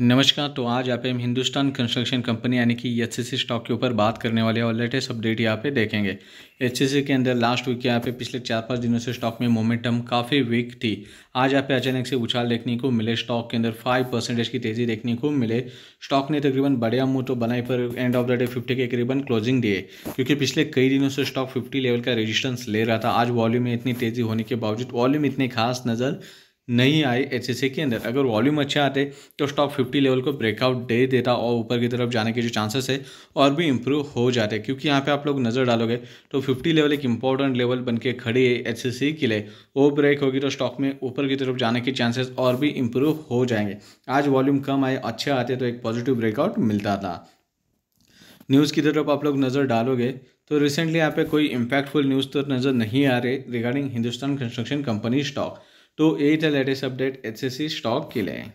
नमस्कार तो आज आप हम हिंदुस्तान कंस्ट्रक्शन कंपनी यानी कि एच स्टॉक के ऊपर बात करने वाले हैं और लेटेस्ट अपडेट यहाँ पे देखेंगे एच के अंदर लास्ट वीक यहाँ पे पिछले चार पाँच दिनों से स्टॉक में मोमेंटम काफ़ी वीक थी आज यहाँ पे अचानक से उछाल देखने को मिले स्टॉक के अंदर फाइव परसेंटेज की तेज़ी देखने को मिले स्टॉक ने तकरीबन बढ़िया मुँह तो बनाई पर end of the day fifty के करीबन क्लोजिंग दिए क्योंकि पिछले कई दिनों से स्टॉक फिफ्टी लेवल का रजिस्टेंस ले रहा था आज वॉल्यूम में इतनी तेज़ी होने के बावजूद वॉल्यूम इतने खास नज़र नहीं आई एच के अंदर अगर वॉल्यूम अच्छे आते तो स्टॉक 50 लेवल को ब्रेकआउट दे देता और ऊपर की तरफ जाने के जो चांसेस है और भी इम्प्रूव हो जाते क्योंकि यहाँ पे आप लोग नज़र डालोगे तो 50 लेवल एक इंपॉर्टेंट लेवल बन के खड़ी है एच के लिए वो ब्रेक होगी तो स्टॉक में ऊपर की तरफ जाने के चांसेस और भी इम्प्रूव हो जाएंगे आज वॉल्यूम कम आए अच्छे आते तो एक पॉजिटिव ब्रेकआउट मिलता था न्यूज़ की तरफ आप लोग नज़र डालोगे तो रिसेंटली यहाँ पे कोई इम्पैक्टफुल न्यूज़ तो नज़र नहीं आ रही regarding Hindustan construction company stock तो ये था latest update H S C stock के लिए